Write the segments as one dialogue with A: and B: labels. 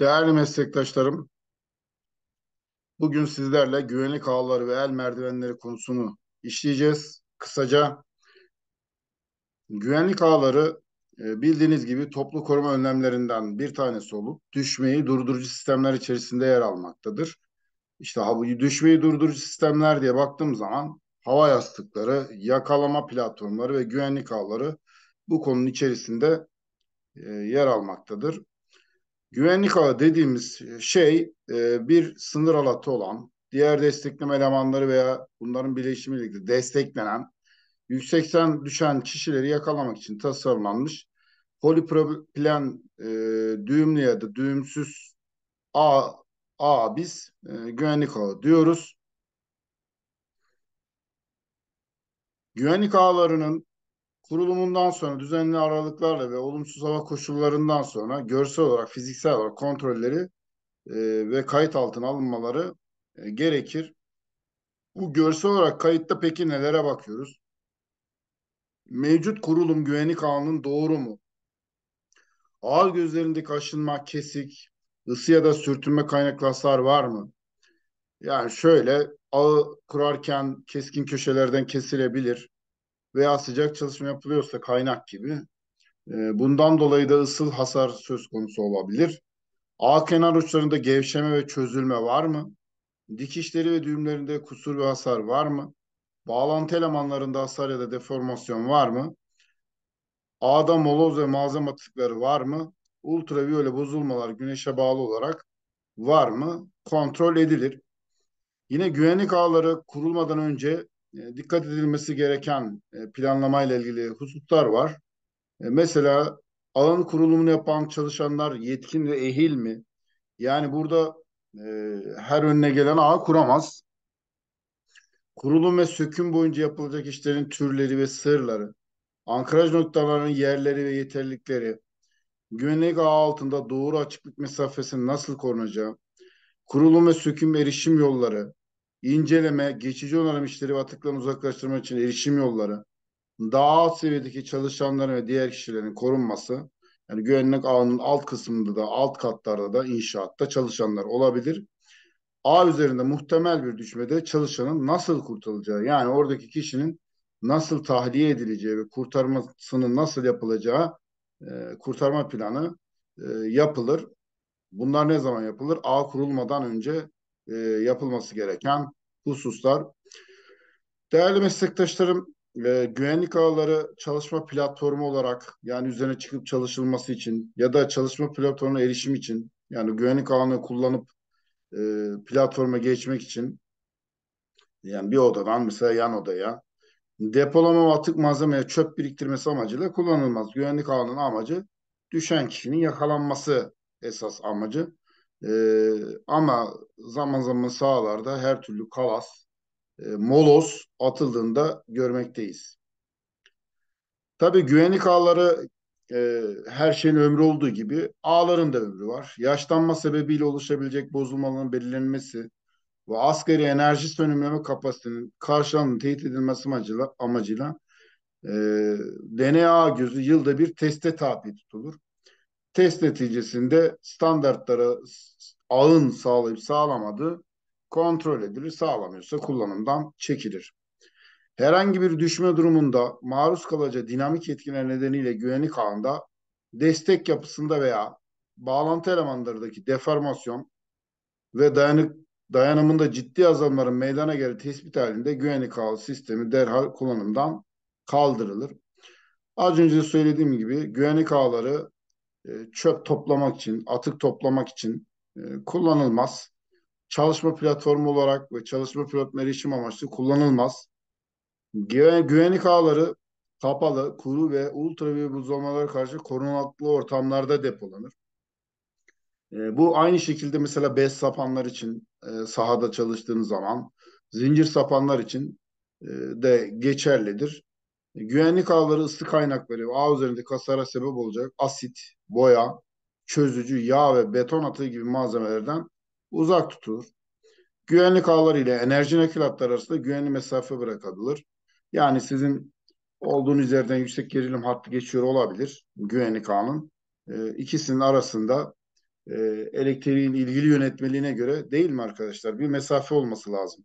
A: Değerli meslektaşlarım, bugün sizlerle güvenlik ağları ve el merdivenleri konusunu işleyeceğiz. Kısaca güvenlik ağları e, bildiğiniz gibi toplu koruma önlemlerinden bir tanesi olup düşmeyi durdurucu sistemler içerisinde yer almaktadır. İşte düşmeyi durdurucu sistemler diye baktığım zaman hava yastıkları, yakalama platformları ve güvenlik ağları bu konunun içerisinde e, yer almaktadır. Güvenlik ağı dediğimiz şey e, bir sınır alatı olan, diğer destekleme elemanları veya bunların birleşimiyle desteklenen, yüksekten düşen kişileri yakalamak için tasarlanmış polipropilen e, düğümlü ya da düğümsüz ağ, ağ biz e, güvenlik ağı diyoruz. Güvenlik ağlarının Kurulumundan sonra düzenli aralıklarla ve olumsuz hava koşullarından sonra görsel olarak, fiziksel olarak kontrolleri e, ve kayıt altına alınmaları e, gerekir. Bu görsel olarak kayıtta peki nelere bakıyoruz? Mevcut kurulum güvenlik ağının doğru mu? Ağır gözlerindeki aşınma, kesik, ısı ya da sürtünme kaynaklı hasar var mı? Yani şöyle ağı kurarken keskin köşelerden kesilebilir veya sıcak çalışma yapılıyorsa kaynak gibi e, Bundan dolayı da ısıl hasar söz konusu olabilir. Ağ kenar uçlarında gevşeme ve çözülme var mı? Dikişleri ve düğümlerinde kusur ve hasar var mı? Bağlantı elemanlarında hasar ya da deformasyon var mı? Ada moloz ve malzeme atıkları var mı? Ultraviyole bozulmalar güneşe bağlı olarak var mı? Kontrol edilir. Yine güvenlik ağları kurulmadan önce e, dikkat edilmesi gereken e, planlamayla ilgili hususlar var. E, mesela alan kurulumunu yapan çalışanlar yetkin ve ehil mi? Yani burada e, her önüne gelen ağ kuramaz. Kurulum ve söküm boyunca yapılacak işlerin türleri ve sırları, ankaraj noktalarının yerleri ve yeterlilikleri, güvenlik ağ altında doğru açıklık mesafesinin nasıl korunacağı, kurulum ve söküm erişim yolları, inceleme, geçici onarım işleri ve atıklarını uzaklaştırma için erişim yolları, daha alt seviyedeki çalışanların ve diğer kişilerin korunması, yani güvenlik ağının alt kısmında da, alt katlarda da, inşaatta çalışanlar olabilir. Ağ üzerinde muhtemel bir düşmede çalışanın nasıl kurtulacağı, yani oradaki kişinin nasıl tahliye edileceği ve kurtarmasının nasıl yapılacağı e, kurtarma planı e, yapılır. Bunlar ne zaman yapılır? Ağ kurulmadan önce e, yapılması gereken hususlar. Değerli meslektaşlarım, e, güvenlik ağları çalışma platformu olarak yani üzerine çıkıp çalışılması için ya da çalışma platformuna erişim için yani güvenlik ağını kullanıp e, platforma geçmek için yani bir odadan mesela yan odaya depolama atık malzemeye çöp biriktirmesi amacıyla kullanılmaz. Güvenlik ağının amacı düşen kişinin yakalanması esas amacı. Ee, ama zaman zaman sahalarda her türlü kalas, e, molos atıldığında görmekteyiz. Tabii güvenlik ağları e, her şeyin ömrü olduğu gibi ağların da ömrü var. Yaşlanma sebebiyle oluşabilecek bozulmaların belirlenmesi ve asgari enerji sönümleme kapasitenin karşılığının teyit edilmesi amacıyla, amacıyla e, DNA gözü yılda bir teste tabi tutulur. Test neticesinde standartlara ağın sağlayıp sağlamadığı kontrol edilir. Sağlamıyorsa kullanımdan çekilir. Herhangi bir düşme durumunda maruz kalacağı dinamik etkiler nedeniyle güvenlik ağında destek yapısında veya bağlantı elemanlarındaki deformasyon ve dayanık dayanımında ciddi azalmaların meydana geldiği tespit halinde güvenlik ağı sistemi derhal kullanımdan kaldırılır. Az önce söylediğim gibi güvenlik ağları e, çöp toplamak için, atık toplamak için e, kullanılmaz. Çalışma platformu olarak ve çalışma platformu erişim amaçlı kullanılmaz. Güvenlik ağları kapalı, kuru ve ultraviyo buzlanmalara karşı korunaklı ortamlarda depolanır. E, bu aynı şekilde mesela bez sapanlar için sahada çalıştığınız zaman zincir sapanlar için de geçerlidir. Güvenlik avları ısı kaynakları ağ üzerinde kaslara sebep olacak asit, boya, çözücü, yağ ve beton atığı gibi malzemelerden uzak tutulur. Güvenlik ağları ile enerji nakilatları arasında güvenli mesafe bırakabilir. Yani sizin olduğunuz yerden yüksek gerilim hattı geçiyor olabilir güvenlik ağının. E, ikisinin arasında e, elektriğin ilgili yönetmeliğine göre değil mi arkadaşlar? Bir mesafe olması lazım.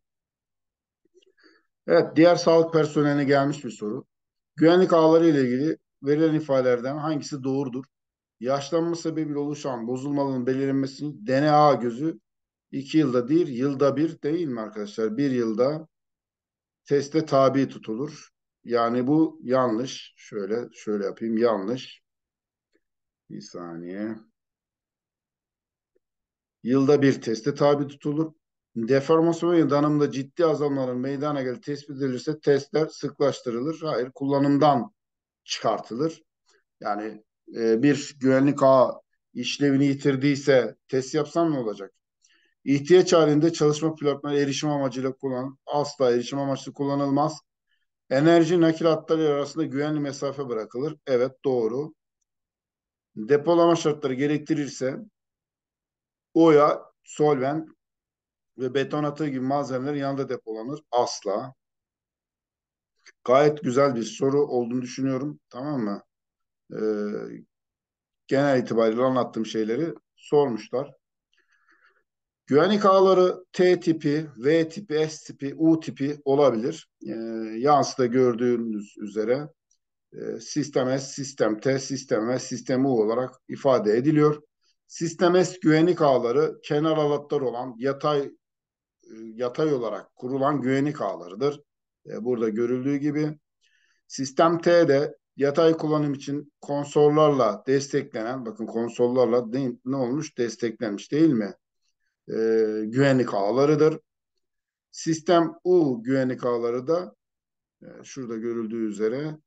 A: Evet, diğer sağlık personeline gelmiş bir soru. Güvenlik ağları ile ilgili verilen ifadelerden hangisi doğrudur? Yaşlanma sebebiyle oluşan bozulmaların belirlenmesini DNA gözü iki yılda bir, yılda bir değil mi arkadaşlar? Bir yılda teste tabi tutulur. Yani bu yanlış. Şöyle şöyle yapayım yanlış. Bir saniye. Yılda bir teste tabi tutulur. Deformasyon ya danımda ciddi azalmaların meydana gel tespit edilirse testler sıklaştırılır. Hayır kullanımdan çıkartılır. Yani e, bir güvenlik ağ işlevini yitirdiyse test yapsam ne olacak? İhtiyaç halinde çalışma pilotları erişim amacıyla kullan asla erişim amaçlı kullanılmaz. Enerji nakil hatları arasında güvenli mesafe bırakılır. Evet doğru. Depolama şartları gerektirirse OYA, solvent, ve beton atığı gibi malzemeler yanında depolanır. Asla. Gayet güzel bir soru olduğunu düşünüyorum. Tamam mı? Ee, genel itibariyle anlattığım şeyleri sormuşlar. Güvenlik ağları T tipi, V tipi, S tipi, U tipi olabilir. Ee, Yansıda gördüğünüz üzere e, sistem S, sistem T, sistem V, sistem U olarak ifade ediliyor. Sistem S güvenlik ağları kenar alatlar olan yatay e, yatay olarak kurulan güvenlik ağlarıdır. E, burada görüldüğü gibi. Sistem T de yatay kullanım için konsollarla desteklenen, bakın konsollarla ne, ne olmuş? Desteklenmiş değil mi? E, güvenlik ağlarıdır. Sistem U güvenlik ağları da e, şurada görüldüğü üzere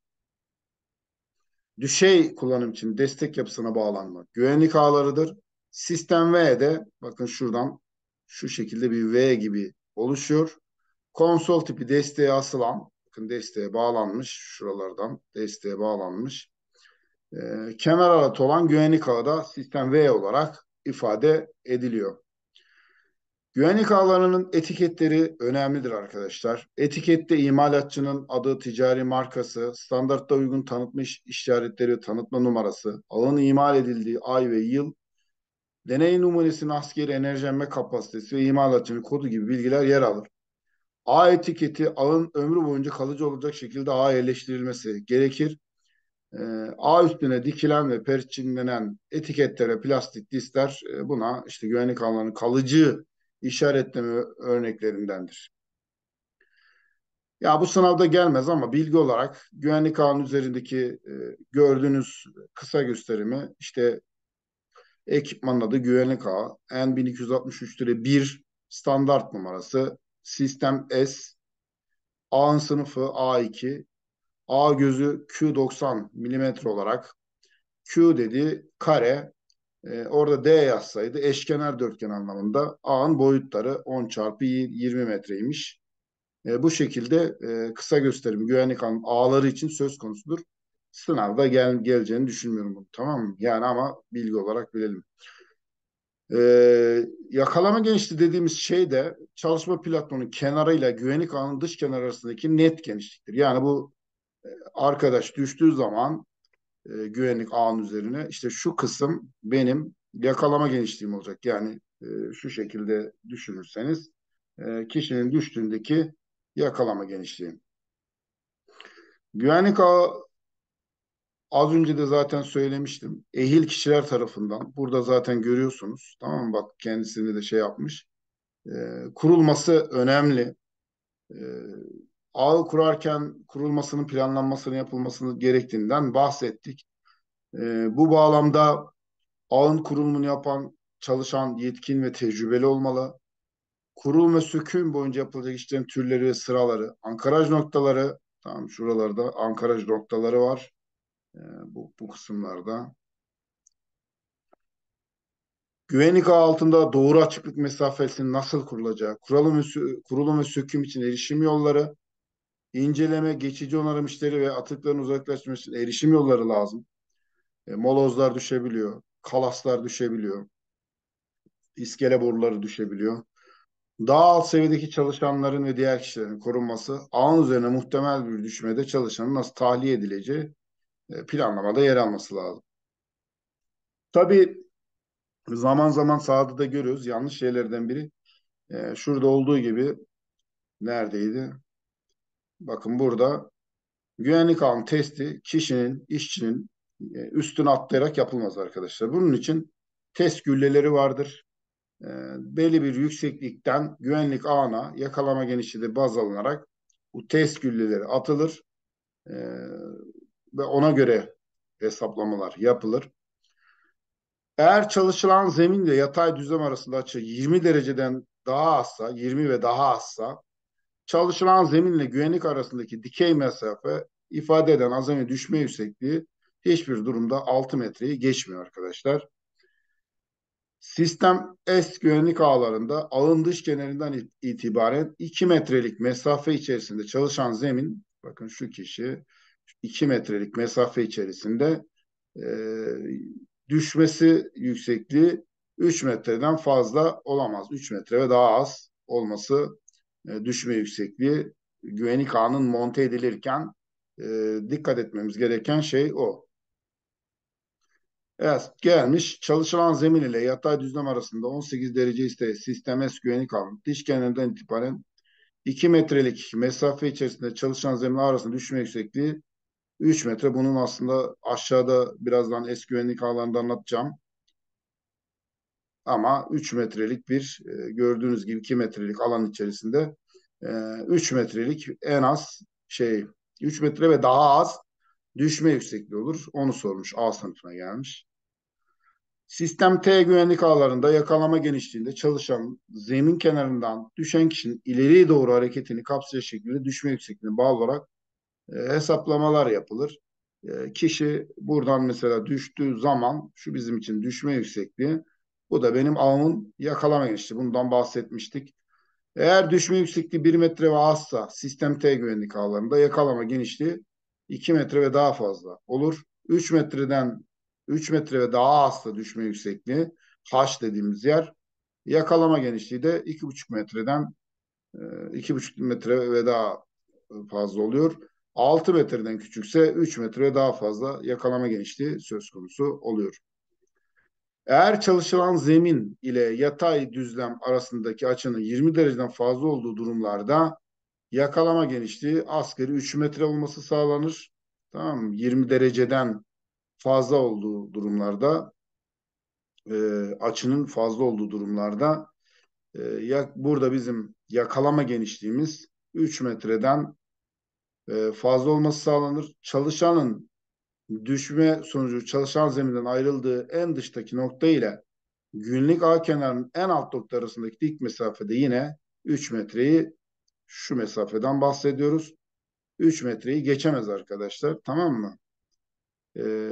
A: düşey kullanım için destek yapısına bağlanma güvenlik ağlarıdır. Sistem V de bakın şuradan şu şekilde bir V gibi oluşuyor. Konsol tipi desteğe asılan, bakın desteğe bağlanmış şuralardan desteğe bağlanmış. Ee, kenar alat olan güvenlik ağı da sistem V olarak ifade ediliyor. Güvenlik ağlarının etiketleri önemlidir arkadaşlar. Etikette imalatçının adı, ticari markası, standartta uygun tanıtmış işaretleri, tanıtma numarası, ağın imal edildiği ay ve yıl deney numunesinin askeri enerjenme kapasitesi ve imalatçının kodu gibi bilgiler yer alır. A etiketi ağın ömrü boyunca kalıcı olacak şekilde ağa yerleştirilmesi gerekir. E, ee, ağ üstüne dikilen ve perçinlenen etiketlere plastik diskler e, buna işte güvenlik alanı kalıcı işaretleme örneklerindendir. Ya bu sınavda gelmez ama bilgi olarak güvenlik ağının üzerindeki e, gördüğünüz kısa gösterimi işte Ekipmanın adı güvenlik ağı. N1263-1 standart numarası. Sistem S. Ağın sınıfı A2. A gözü Q90 mm olarak. Q dedi kare. E, orada D yazsaydı eşkenar dörtgen anlamında. Ağın boyutları 10 çarpı 20 metreymiş. E, bu şekilde e, kısa gösterim güvenlik ağları için söz konusudur sınavda gel, geleceğini düşünmüyorum bunu tamam mı? Yani ama bilgi olarak bilelim. Ee, yakalama genişliği dediğimiz şey de çalışma platformunun kenarıyla güvenlik ağının dış kenar arasındaki net genişliktir. Yani bu e, arkadaş düştüğü zaman e, güvenlik ağının üzerine işte şu kısım benim yakalama genişliğim olacak. Yani e, şu şekilde düşünürseniz e, kişinin düştüğündeki yakalama genişliği. Güvenlik ağı Az önce de zaten söylemiştim. Ehil kişiler tarafından burada zaten görüyorsunuz. Tamam mı? Bak kendisini de şey yapmış. E, kurulması önemli. E, ağ kurarken kurulmasının planlanmasının yapılmasını gerektiğinden bahsettik. E, bu bağlamda ağın kurulumunu yapan çalışan yetkin ve tecrübeli olmalı. Kurulma ve söküm boyunca yapılacak işlerin türleri ve sıraları, ankaraj noktaları, tamam şuralarda ankaraj noktaları var. Ee, bu, bu kısımlarda. Güvenlik ağı altında doğru açıklık mesafesinin nasıl kurulacağı, kuralım ve, kurulum ve söküm için erişim yolları, inceleme, geçici onarım işleri ve atıkların uzaklaştırması için erişim yolları lazım. E, molozlar düşebiliyor, kalaslar düşebiliyor, iskele boruları düşebiliyor. Daha alt seviyedeki çalışanların ve diğer kişilerin korunması, ağın üzerine muhtemel bir düşmede çalışanın nasıl tahliye edileceği e, planlamada yer alması lazım. Tabii zaman zaman sahada da görüyoruz. Yanlış şeylerden biri e, şurada olduğu gibi neredeydi? Bakın burada güvenlik alan testi kişinin, işçinin e, üstüne atlayarak yapılmaz arkadaşlar. Bunun için test gülleleri vardır. E, belli bir yükseklikten güvenlik ağına yakalama genişliği baz alınarak bu test gülleleri atılır. E, ve ona göre hesaplamalar yapılır. Eğer çalışılan zeminle yatay düzlem arasında açı 20 dereceden daha azsa, 20 ve daha azsa çalışılan zeminle güvenlik arasındaki dikey mesafe ifade eden azami düşme yüksekliği hiçbir durumda 6 metreyi geçmiyor arkadaşlar. Sistem S güvenlik ağlarında ağın dış kenarından itibaren 2 metrelik mesafe içerisinde çalışan zemin bakın şu kişi 2 metrelik mesafe içerisinde e, düşmesi yüksekliği 3 metreden fazla olamaz. 3 metre ve daha az olması e, düşme yüksekliği güvenlik ağının monte edilirken e, dikkat etmemiz gereken şey o. Evet gelmiş çalışılan zemin ile yatay düzlem arasında 18 derece sistem sisteme güvenlik ağının diş kenarından itibaren 2 metrelik mesafe içerisinde çalışan zemin arasında düşme yüksekliği 3 metre. Bunun aslında aşağıda birazdan eski güvenlik ağlarında anlatacağım. Ama 3 metrelik bir e, gördüğünüz gibi 2 metrelik alan içerisinde 3 e, metrelik en az şey 3 metre ve daha az düşme yüksekliği olur. Onu sormuş A sınıfına gelmiş. Sistem T güvenlik ağlarında yakalama genişliğinde çalışan zemin kenarından düşen kişinin ileriye doğru hareketini kapsayacak şekilde düşme yüksekliğine bağlı olarak e, hesaplamalar yapılır. E, kişi buradan mesela düştüğü zaman şu bizim için düşme yüksekliği bu da benim ağımın yakalama genişliği. Bundan bahsetmiştik. Eğer düşme yüksekliği 1 metre ve azsa sistem T güvenlik ağlarında yakalama genişliği 2 metre ve daha fazla olur. 3 metreden 3 metre ve daha azsa düşme yüksekliği H dediğimiz yer yakalama genişliği de 2,5 metreden 2,5 e, metre ve daha fazla oluyor. 6 metreden küçükse 3 metre daha fazla yakalama genişliği söz konusu oluyor. Eğer çalışılan zemin ile yatay düzlem arasındaki açının 20 dereceden fazla olduğu durumlarda yakalama genişliği asgari 3 metre olması sağlanır. Tamam mı? 20 dereceden fazla olduğu durumlarda e, açının fazla olduğu durumlarda e, ya, burada bizim yakalama genişliğimiz 3 metreden ee, fazla olması sağlanır. Çalışanın düşme sonucu çalışan zeminden ayrıldığı en dıştaki nokta ile günlük A kenarının en alt nokta arasındaki dik mesafede yine 3 metreyi şu mesafeden bahsediyoruz. 3 metreyi geçemez arkadaşlar. Tamam mı? Ee,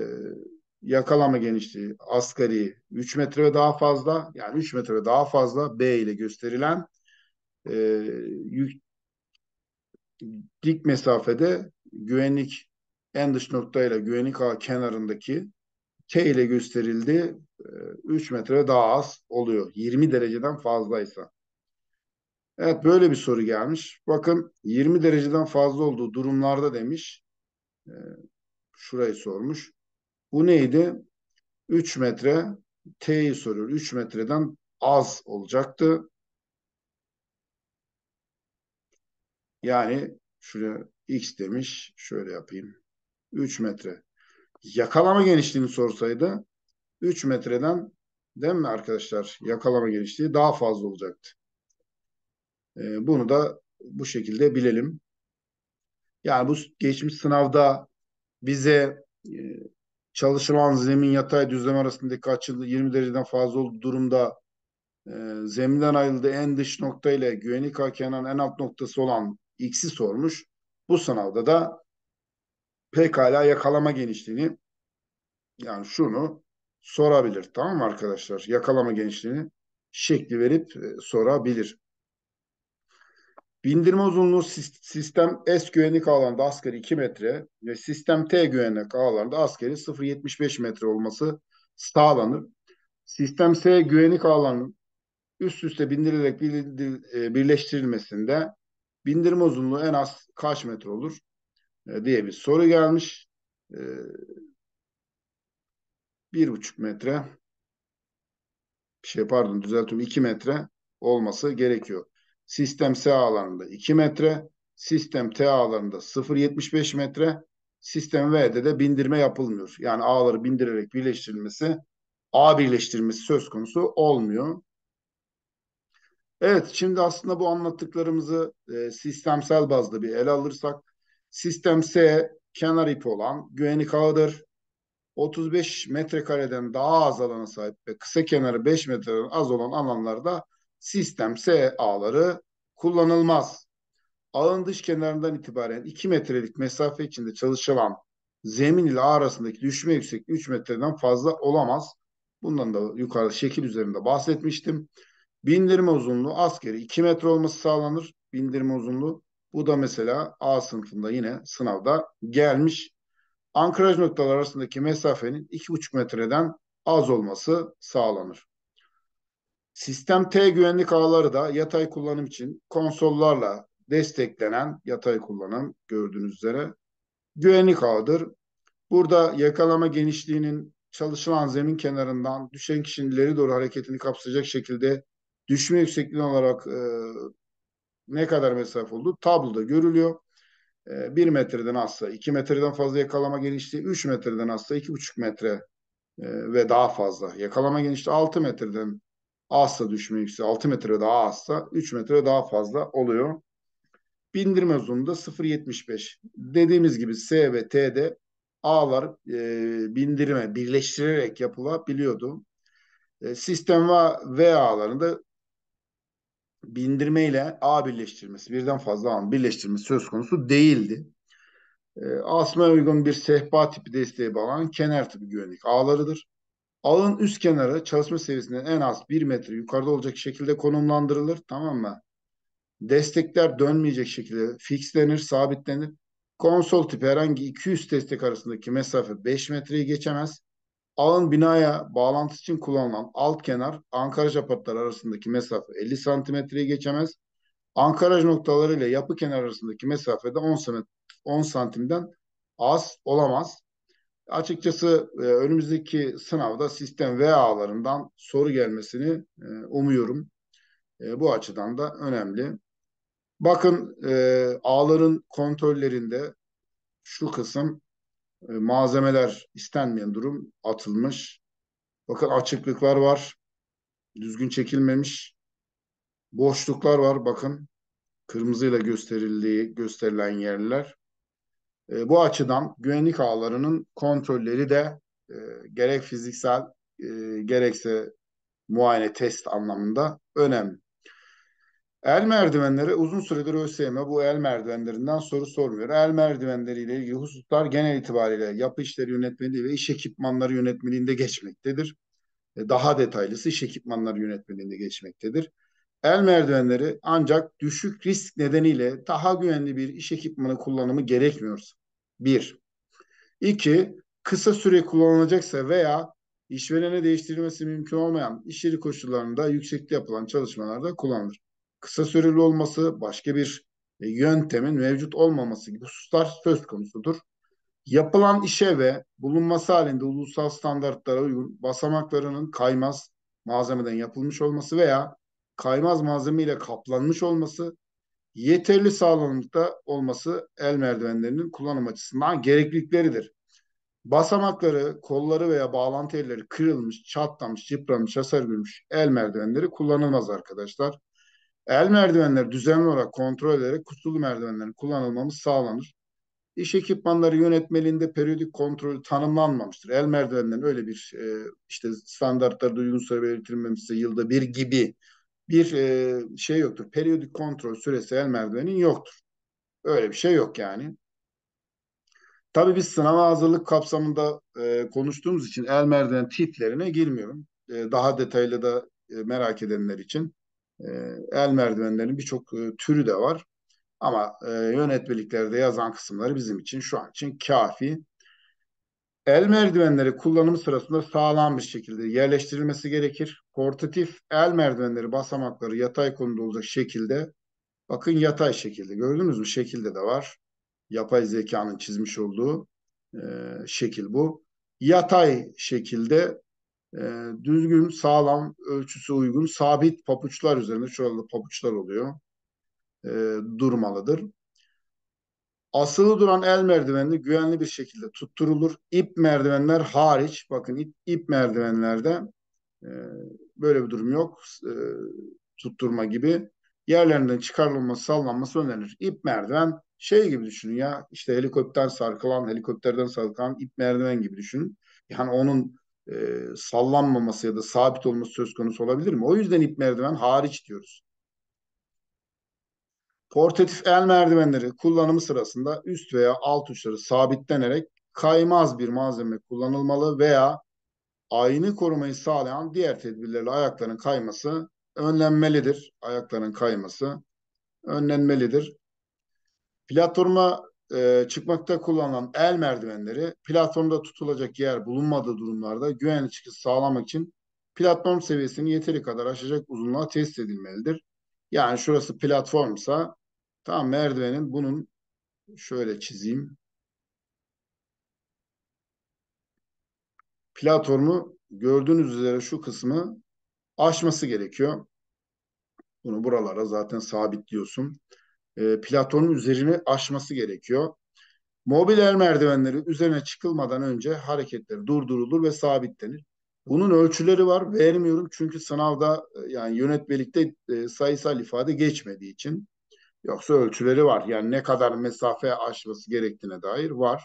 A: yakalama genişliği asgari 3 metre ve daha fazla yani 3 metre ve daha fazla B ile gösterilen e, yük, dik mesafede güvenlik en dış noktayla güvenlik ağ kenarındaki T ile gösterildi. 3 e, metre daha az oluyor. 20 dereceden fazlaysa. Evet böyle bir soru gelmiş. Bakın 20 dereceden fazla olduğu durumlarda demiş. E, şurayı sormuş. Bu neydi? 3 metre T'yi soruyor. 3 metreden az olacaktı. Yani şuraya x demiş. Şöyle yapayım. 3 metre. Yakalama genişliğini sorsaydı 3 metreden değil mi arkadaşlar? Yakalama genişliği daha fazla olacaktı. Ee, bunu da bu şekilde bilelim. Yani bu geçmiş sınavda bize e, çalışılan zemin yatay düzlem arasındaki açılı 20 dereceden fazla olduğu durumda e, zeminden ayrıldığı en dış nokta ile güvenlik hakenin en alt noktası olan x'i sormuş. Bu sınavda da pekala yakalama genişliğini yani şunu sorabilir. Tamam mı arkadaşlar? Yakalama genişliğini şekli verip e, sorabilir. Bindirme uzunluğu sistem S güvenlik ağlarında asgari 2 metre ve sistem T güvenlik ağlarında asgari 0.75 metre olması sağlanır. Sistem S güvenlik ağlarının üst üste bindirilerek e, birleştirilmesinde Bindirme uzunluğu en az kaç metre olur e, diye bir soru gelmiş. E, bir buçuk metre şey pardon düzeltiyorum iki metre olması gerekiyor. Sistem S alanında 2 metre, sistem T alanında 0.75 metre, sistem V'de de bindirme yapılmıyor. Yani ağları bindirerek birleştirilmesi, ağ birleştirilmesi söz konusu olmuyor. Evet, şimdi aslında bu anlattıklarımızı e, sistemsel bazda bir ele alırsak, sistem S kenar ip olan güvenlik ağıdır. 35 metrekareden daha az alana sahip ve kısa kenarı 5 metreden az olan alanlarda sistem S ağları kullanılmaz. Ağın dış kenarından itibaren 2 metrelik mesafe içinde çalışılan zemin ile ağ arasındaki düşme yüksekliği 3 metreden fazla olamaz. Bundan da yukarıda şekil üzerinde bahsetmiştim. Bindirme uzunluğu askeri 2 metre olması sağlanır. Bindirme uzunluğu. Bu da mesela A sınıfında yine sınavda gelmiş. Ankaraj noktalar arasındaki mesafenin 2,5 metreden az olması sağlanır. Sistem T güvenlik ağları da yatay kullanım için konsollarla desteklenen yatay kullanım gördüğünüz üzere güvenlik ağıdır. Burada yakalama genişliğinin çalışılan zemin kenarından düşen kişinin ileri doğru hareketini kapsayacak şekilde düşme yüksekliği olarak e, ne kadar mesafe oldu tabloda görülüyor. E, 1 metreden azsa 2 metreden fazla yakalama genişliği 3 metreden azsa 2,5 metre e, ve daha fazla. Yakalama genişliği 6 metreden azsa düşme yüksekliği 6 metre daha azsa 3 metre daha fazla oluyor. Bindirme uzunluğunda 0.75. Dediğimiz gibi S ve T'de ağlar e, bindirme birleştirerek yapılabiliyordu. E, sistem ve V ağlarında Bindirme ile a birleştirmesi, birden fazla ağın birleştirmesi söz konusu değildi. E, ee, asma uygun bir sehpa tipi desteği bağlanan kenar tipi güvenlik ağlarıdır. Ağın üst kenarı çalışma seviyesinden en az 1 metre yukarıda olacak şekilde konumlandırılır. Tamam mı? Destekler dönmeyecek şekilde fixlenir, sabitlenir. Konsol tipi herhangi 200 destek arasındaki mesafe 5 metreyi geçemez. Ağın binaya bağlantısı için kullanılan alt kenar ankaraj apartları arasındaki mesafe 50 santimetreyi geçemez. Ankaraj noktaları ile yapı kenar arasındaki mesafede 10, santim, 10 santimden az olamaz. Açıkçası e, önümüzdeki sınavda sistem V ağlarından soru gelmesini e, umuyorum. E, bu açıdan da önemli. Bakın e, ağların kontrollerinde şu kısım e, malzemeler istenmeyen durum atılmış. Bakın açıklıklar var. Düzgün çekilmemiş. Boşluklar var bakın. Kırmızıyla gösterildiği gösterilen yerler. E, bu açıdan güvenlik ağlarının kontrolleri de e, gerek fiziksel e, gerekse muayene test anlamında önemli. El merdivenleri uzun süredir ÖSYM bu el merdivenlerinden soru sormuyor. El merdivenleriyle ilgili hususlar genel itibariyle yapı işleri yönetmeliği ve iş ekipmanları yönetmeliğinde geçmektedir. E, daha detaylısı iş ekipmanları yönetmeliğinde geçmektedir. El merdivenleri ancak düşük risk nedeniyle daha güvenli bir iş ekipmanı kullanımı gerekmiyor. Bir. İki, kısa süre kullanılacaksa veya işverene değiştirilmesi mümkün olmayan iş yeri koşullarında yüksekte yapılan çalışmalarda kullanılır kısa süreli olması, başka bir e, yöntemin mevcut olmaması gibi hususlar söz konusudur. Yapılan işe ve bulunması halinde ulusal standartlara uygun basamaklarının kaymaz malzemeden yapılmış olması veya kaymaz malzeme ile kaplanmış olması, yeterli sağlamlıkta olması el merdivenlerinin kullanım açısından gereklilikleridir. Basamakları, kolları veya bağlantı elleri kırılmış, çatlamış, yıpranmış, hasar görmüş el merdivenleri kullanılmaz arkadaşlar. El merdivenleri düzenli olarak kontrol ederek kutulu merdivenlerin kullanılmamız sağlanır. İş ekipmanları yönetmeliğinde periyodik kontrol tanımlanmamıştır. El merdivenlerinin öyle bir e, işte standartlarda uygun süre belirtilmemişse yılda bir gibi bir e, şey yoktur. Periyodik kontrol süresi el merdivenin yoktur. Öyle bir şey yok yani. Tabii biz sınava hazırlık kapsamında e, konuştuğumuz için el merdiven tiplerine girmiyorum. E, daha detaylı da e, merak edenler için ee, el merdivenlerin birçok e, türü de var. Ama e, yönetmeliklerde yazan kısımları bizim için şu an için kafi. El merdivenleri kullanımı sırasında sağlam bir şekilde yerleştirilmesi gerekir. Portatif el merdivenleri basamakları yatay konumda olacak şekilde bakın yatay şekilde gördünüz mü şekilde de var. Yapay zekanın çizmiş olduğu e, şekil bu. Yatay şekilde e, düzgün, sağlam, ölçüsü uygun, sabit papuçlar üzerinde, şurada papuçlar oluyor, e, durmalıdır. Asılı duran el merdivenli güvenli bir şekilde tutturulur. İp merdivenler hariç, bakın ip, ip merdivenlerde e, böyle bir durum yok, e, tutturma gibi. Yerlerinden çıkarılması, sallanması önerilir. İp merdiven şey gibi düşünün ya, işte helikopter sarkılan, helikopterden sarkılan ip merdiven gibi düşünün. Yani onun e, sallanmaması ya da sabit olması söz konusu olabilir mi? O yüzden ip merdiven hariç diyoruz. Portatif el merdivenleri kullanımı sırasında üst veya alt uçları sabitlenerek kaymaz bir malzeme kullanılmalı veya ayını korumayı sağlayan diğer tedbirlerle ayakların kayması önlenmelidir. Ayakların kayması önlenmelidir. Platforma e, çıkmakta kullanılan el merdivenleri platformda tutulacak yer bulunmadığı durumlarda güvenli çıkış sağlamak için platform seviyesini yeteri kadar aşacak uzunluğa test edilmelidir. Yani şurası platformsa tam merdivenin bunun şöyle çizeyim. Platformu gördüğünüz üzere şu kısmı aşması gerekiyor. Bunu buralara zaten sabitliyorsun e, platonun üzerine aşması gerekiyor. Mobil el merdivenleri üzerine çıkılmadan önce hareketler durdurulur ve sabitlenir. Bunun ölçüleri var. Vermiyorum çünkü sınavda e, yani yönetmelikte e, sayısal ifade geçmediği için. Yoksa ölçüleri var. Yani ne kadar mesafe aşması gerektiğine dair var.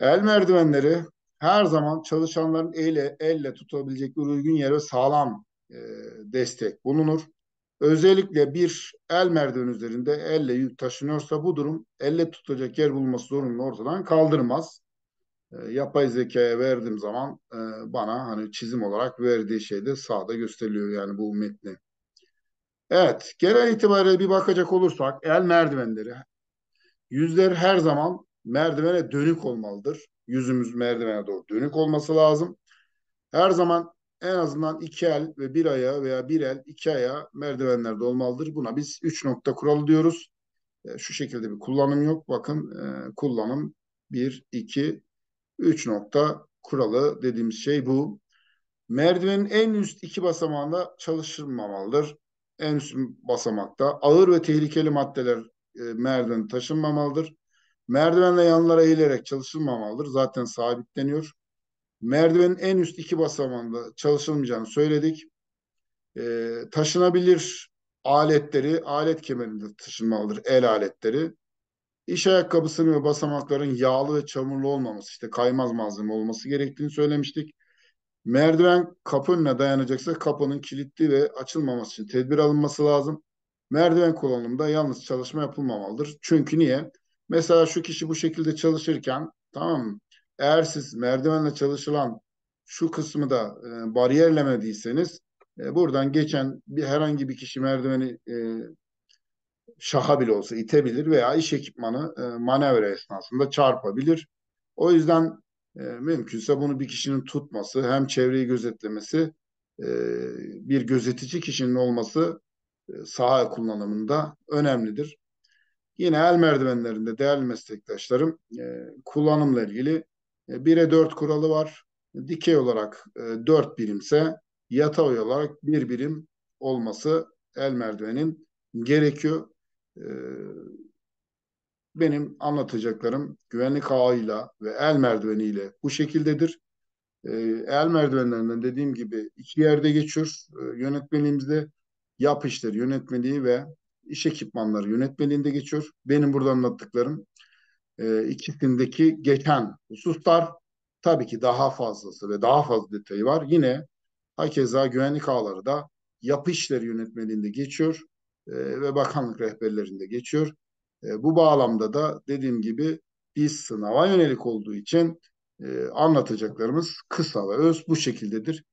A: El merdivenleri her zaman çalışanların elle, elle tutabilecekleri uygun yere sağlam e, destek bulunur. Özellikle bir el merdiven üzerinde elle yük taşınıyorsa bu durum elle tutacak yer bulması zorunlu ortadan kaldırmaz. E, yapay zekaya verdiğim zaman e, bana hani çizim olarak verdiği şeyde sağda gösteriliyor yani bu metni. Evet, genel itibariyle bir bakacak olursak el merdivenleri yüzler her zaman merdivene dönük olmalıdır. Yüzümüz merdivene doğru dönük olması lazım. Her zaman en azından iki el ve bir aya veya bir el iki aya merdivenlerde olmalıdır. Buna biz üç nokta kuralı diyoruz. E, şu şekilde bir kullanım yok. Bakın e, kullanım bir, iki, üç nokta kuralı dediğimiz şey bu. Merdivenin en üst iki basamağında çalışılmamalıdır. En üst basamakta ağır ve tehlikeli maddeler e, merdiven taşınmamalıdır. Merdivenle yanlara eğilerek çalışılmamalıdır. Zaten sabitleniyor merdivenin en üst iki basamağında çalışılmayacağını söyledik. E, taşınabilir aletleri alet kemerinde taşınmalıdır el aletleri. İş ayakkabısının ve basamakların yağlı ve çamurlu olmaması işte kaymaz malzeme olması gerektiğini söylemiştik. Merdiven kapı önüne dayanacaksa kapının kilitli ve açılmaması için tedbir alınması lazım. Merdiven kullanımında yalnız çalışma yapılmamalıdır. Çünkü niye? Mesela şu kişi bu şekilde çalışırken tamam mı? eğer siz merdivenle çalışılan şu kısmı da e, bariyerlemediyseniz e, buradan geçen bir herhangi bir kişi merdiveni e, şaha bile olsa itebilir veya iş ekipmanı e, manevra esnasında çarpabilir. O yüzden e, mümkünse bunu bir kişinin tutması hem çevreyi gözetlemesi e, bir gözetici kişinin olması e, saha kullanımında önemlidir. Yine el merdivenlerinde değerli meslektaşlarım e, kullanımla ilgili 1'e 4 kuralı var. Dikey olarak 4 e, birimse yatay olarak 1 birim olması el merdivenin gerekiyor. E, benim anlatacaklarım güvenlik ağıyla ve el merdiveniyle bu şekildedir. E, el merdivenlerinden dediğim gibi iki yerde geçiyor. Yönetmeliğimizde yap işleri yönetmeliği ve iş ekipmanları yönetmeliğinde geçiyor. Benim burada anlattıklarım e, ikisindeki geçen hususlar tabii ki daha fazlası ve daha fazla detayı var. Yine hakeza güvenlik ağları da yapı işleri yönetmeliğinde geçiyor e, ve bakanlık rehberlerinde geçiyor. E, bu bağlamda da dediğim gibi biz sınava yönelik olduğu için e, anlatacaklarımız kısa ve öz bu şekildedir.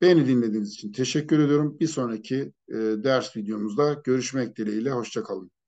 A: Beni dinlediğiniz için teşekkür ediyorum. Bir sonraki e, ders videomuzda görüşmek dileğiyle. Hoşçakalın.